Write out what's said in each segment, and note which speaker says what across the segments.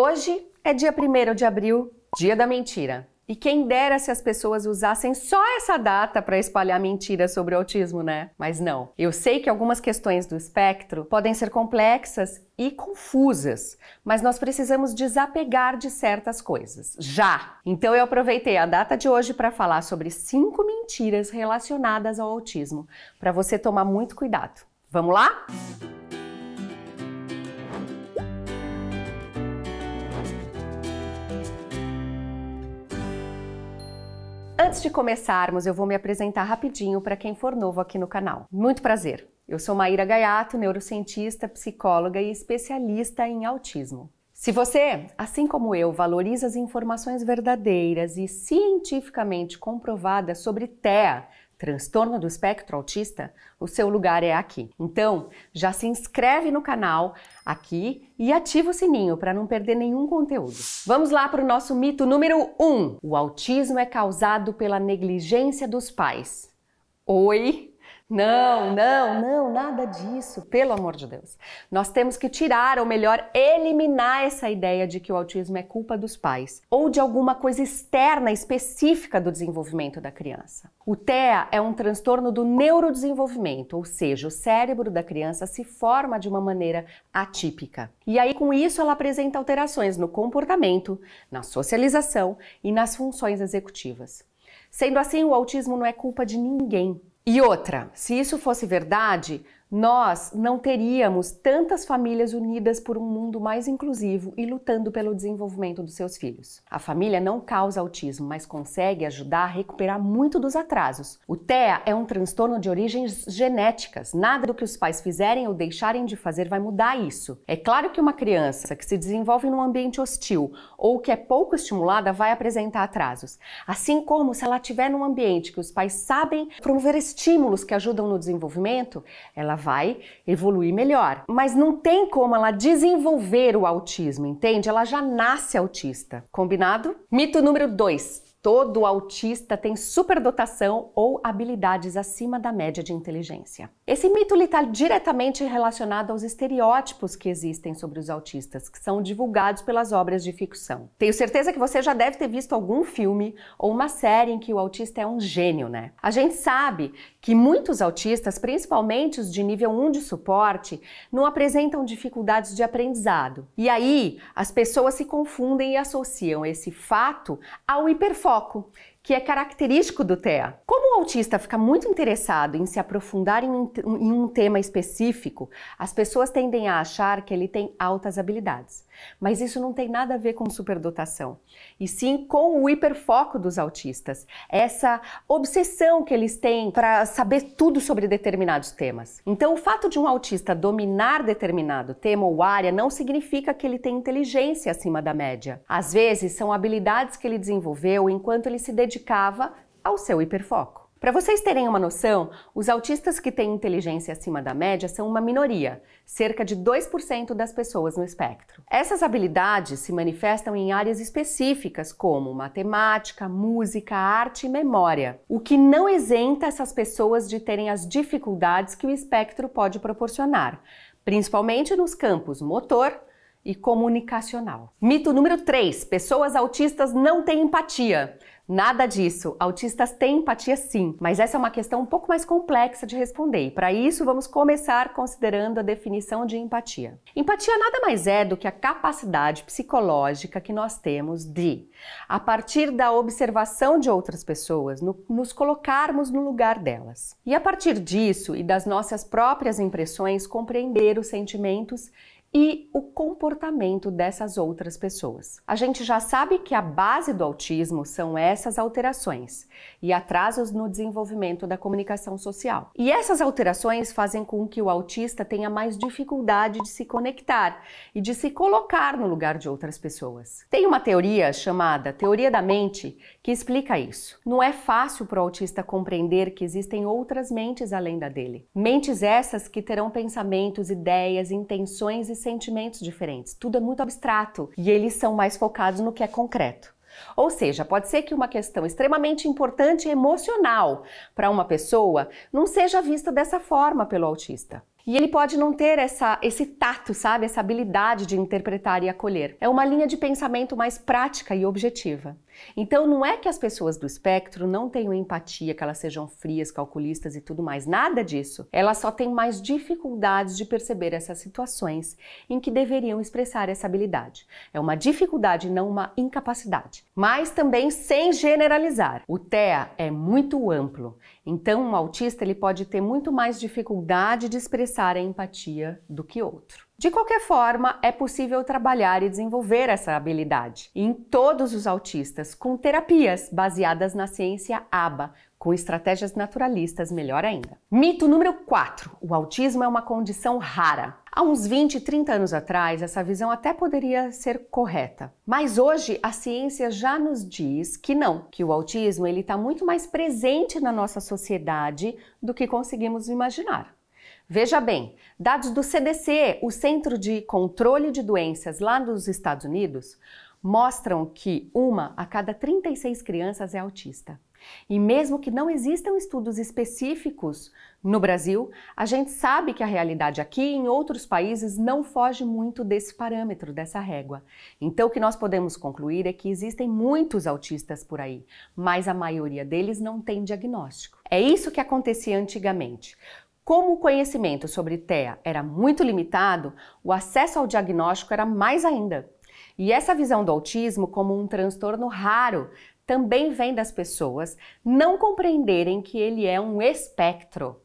Speaker 1: Hoje é dia 1 de abril, dia da mentira. E quem dera se as pessoas usassem só essa data para espalhar mentiras sobre o autismo, né? Mas não. Eu sei que algumas questões do espectro podem ser complexas e confusas, mas nós precisamos desapegar de certas coisas. Já! Então eu aproveitei a data de hoje para falar sobre cinco mentiras relacionadas ao autismo, para você tomar muito cuidado. Vamos lá? Música Antes de começarmos, eu vou me apresentar rapidinho para quem for novo aqui no canal. Muito prazer! Eu sou Maíra Gaiato, neurocientista, psicóloga e especialista em autismo. Se você, assim como eu, valoriza as informações verdadeiras e cientificamente comprovadas sobre TEA, transtorno do espectro autista, o seu lugar é aqui. Então, já se inscreve no canal aqui e ativa o sininho para não perder nenhum conteúdo. Vamos lá para o nosso mito número 1. Um. O autismo é causado pela negligência dos pais. Oi! Não, não, não, nada disso, pelo amor de Deus. Nós temos que tirar, ou melhor, eliminar essa ideia de que o autismo é culpa dos pais ou de alguma coisa externa específica do desenvolvimento da criança. O TEA é um transtorno do neurodesenvolvimento, ou seja, o cérebro da criança se forma de uma maneira atípica. E aí, com isso, ela apresenta alterações no comportamento, na socialização e nas funções executivas. Sendo assim, o autismo não é culpa de ninguém. E outra, se isso fosse verdade, nós não teríamos tantas famílias unidas por um mundo mais inclusivo e lutando pelo desenvolvimento dos seus filhos. A família não causa autismo, mas consegue ajudar a recuperar muito dos atrasos. O TEA é um transtorno de origens genéticas. Nada do que os pais fizerem ou deixarem de fazer vai mudar isso. É claro que uma criança que se desenvolve num ambiente hostil ou que é pouco estimulada vai apresentar atrasos. Assim como se ela estiver num ambiente que os pais sabem promover estímulos que ajudam no desenvolvimento, ela vai evoluir melhor. Mas não tem como ela desenvolver o autismo, entende? Ela já nasce autista. Combinado? Mito número 2. Todo autista tem superdotação ou habilidades acima da média de inteligência. Esse mito está diretamente relacionado aos estereótipos que existem sobre os autistas, que são divulgados pelas obras de ficção. Tenho certeza que você já deve ter visto algum filme ou uma série em que o autista é um gênio, né? A gente sabe que muitos autistas, principalmente os de nível 1 de suporte, não apresentam dificuldades de aprendizado. E aí, as pessoas se confundem e associam esse fato ao hiperfoco foco que é característico do TEA. Como o autista fica muito interessado em se aprofundar em um, em um tema específico, as pessoas tendem a achar que ele tem altas habilidades. Mas isso não tem nada a ver com superdotação, e sim com o hiperfoco dos autistas, essa obsessão que eles têm para saber tudo sobre determinados temas. Então, o fato de um autista dominar determinado tema ou área não significa que ele tem inteligência acima da média. Às vezes, são habilidades que ele desenvolveu enquanto ele se dedicou dedicava ao seu hiperfoco. Para vocês terem uma noção, os autistas que têm inteligência acima da média são uma minoria, cerca de 2% das pessoas no espectro. Essas habilidades se manifestam em áreas específicas como matemática, música, arte e memória, o que não isenta essas pessoas de terem as dificuldades que o espectro pode proporcionar, principalmente nos campos motor e comunicacional. Mito número 3: pessoas autistas não têm empatia. Nada disso. Autistas têm empatia sim, mas essa é uma questão um pouco mais complexa de responder. E para isso, vamos começar considerando a definição de empatia. Empatia nada mais é do que a capacidade psicológica que nós temos de, a partir da observação de outras pessoas, no, nos colocarmos no lugar delas. E a partir disso e das nossas próprias impressões, compreender os sentimentos e o comportamento dessas outras pessoas. A gente já sabe que a base do autismo são essas alterações e atrasos no desenvolvimento da comunicação social. E essas alterações fazem com que o autista tenha mais dificuldade de se conectar e de se colocar no lugar de outras pessoas. Tem uma teoria chamada teoria da mente que explica isso. Não é fácil para o autista compreender que existem outras mentes além da dele. Mentes essas que terão pensamentos, ideias, intenções e sentimentos diferentes. Tudo é muito abstrato e eles são mais focados no que é concreto. Ou seja, pode ser que uma questão extremamente importante e emocional para uma pessoa não seja vista dessa forma pelo autista. E ele pode não ter essa, esse tato, sabe? Essa habilidade de interpretar e acolher. É uma linha de pensamento mais prática e objetiva. Então, não é que as pessoas do espectro não tenham empatia, que elas sejam frias, calculistas e tudo mais, nada disso. Elas só têm mais dificuldades de perceber essas situações em que deveriam expressar essa habilidade. É uma dificuldade, não uma incapacidade. Mas também sem generalizar. O TEA é muito amplo, então um autista ele pode ter muito mais dificuldade de expressar expressar a empatia do que outro. De qualquer forma, é possível trabalhar e desenvolver essa habilidade em todos os autistas com terapias baseadas na ciência ABA, com estratégias naturalistas, melhor ainda. Mito número 4: o autismo é uma condição rara. Há uns 20, 30 anos atrás, essa visão até poderia ser correta. Mas hoje a ciência já nos diz que não, que o autismo ele está muito mais presente na nossa sociedade do que conseguimos imaginar. Veja bem, dados do CDC, o Centro de Controle de Doenças lá dos Estados Unidos, mostram que uma a cada 36 crianças é autista. E mesmo que não existam estudos específicos no Brasil, a gente sabe que a realidade aqui e em outros países não foge muito desse parâmetro, dessa régua. Então, o que nós podemos concluir é que existem muitos autistas por aí, mas a maioria deles não tem diagnóstico. É isso que acontecia antigamente. Como o conhecimento sobre TEA era muito limitado, o acesso ao diagnóstico era mais ainda. E essa visão do autismo como um transtorno raro também vem das pessoas não compreenderem que ele é um espectro.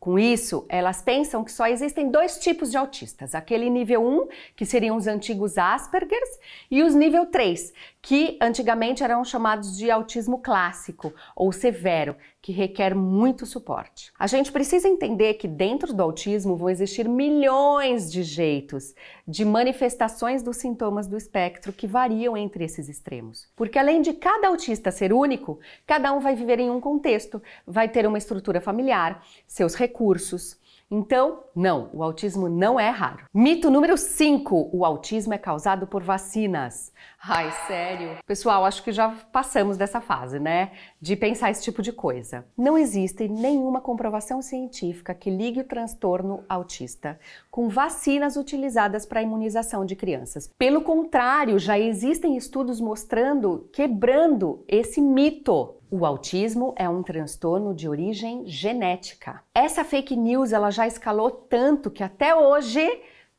Speaker 1: Com isso, elas pensam que só existem dois tipos de autistas: aquele nível 1, que seriam os antigos Aspergers, e os nível 3, que antigamente eram chamados de autismo clássico ou severo, que requer muito suporte. A gente precisa entender que dentro do autismo vão existir milhões de jeitos de manifestações dos sintomas do espectro que variam entre esses extremos. Porque além de cada autista ser único, cada um vai viver em um contexto, vai ter uma estrutura familiar, seus recursos, então, não, o autismo não é raro. Mito número 5: o autismo é causado por vacinas. Ai, sério? Pessoal, acho que já passamos dessa fase, né? De pensar esse tipo de coisa. Não existe nenhuma comprovação científica que ligue o transtorno autista com vacinas utilizadas para imunização de crianças. Pelo contrário, já existem estudos mostrando, quebrando esse mito. O autismo é um transtorno de origem genética. Essa fake news ela já escalou tanto que até hoje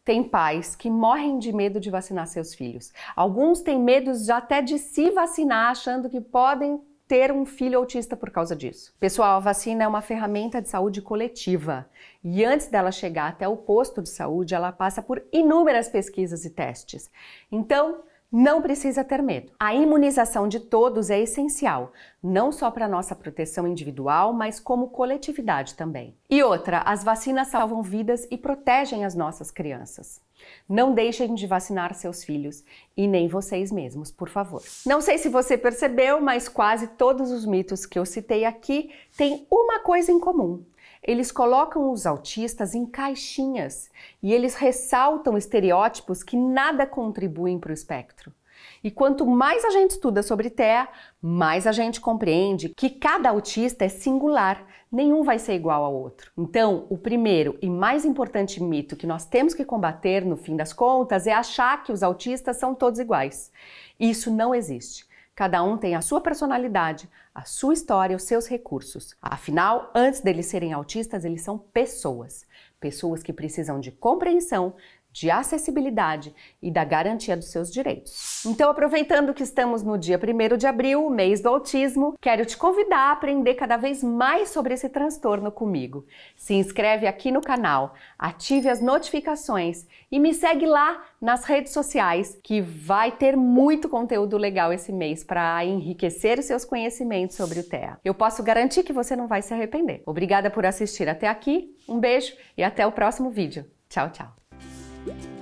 Speaker 1: tem pais que morrem de medo de vacinar seus filhos. Alguns têm medo até de se vacinar, achando que podem ter um filho autista por causa disso. Pessoal, a vacina é uma ferramenta de saúde coletiva e antes dela chegar até o posto de saúde, ela passa por inúmeras pesquisas e testes. Então, não precisa ter medo. A imunização de todos é essencial, não só para nossa proteção individual, mas como coletividade também. E outra, as vacinas salvam vidas e protegem as nossas crianças. Não deixem de vacinar seus filhos e nem vocês mesmos, por favor. Não sei se você percebeu, mas quase todos os mitos que eu citei aqui têm uma coisa em comum: eles colocam os autistas em caixinhas e eles ressaltam estereótipos que nada contribuem para o espectro. E quanto mais a gente estuda sobre TEA, mais a gente compreende que cada autista é singular, nenhum vai ser igual ao outro. Então, o primeiro e mais importante mito que nós temos que combater, no fim das contas, é achar que os autistas são todos iguais. Isso não existe. Cada um tem a sua personalidade, a sua história, os seus recursos. Afinal, antes deles serem autistas, eles são pessoas. Pessoas que precisam de compreensão, de acessibilidade e da garantia dos seus direitos. Então, aproveitando que estamos no dia 1 de abril, mês do autismo, quero te convidar a aprender cada vez mais sobre esse transtorno comigo. Se inscreve aqui no canal, ative as notificações e me segue lá nas redes sociais, que vai ter muito conteúdo legal esse mês para enriquecer os seus conhecimentos sobre o TEA. Eu posso garantir que você não vai se arrepender. Obrigada por assistir até aqui, um beijo e até o próximo vídeo. Tchau, tchau! 음.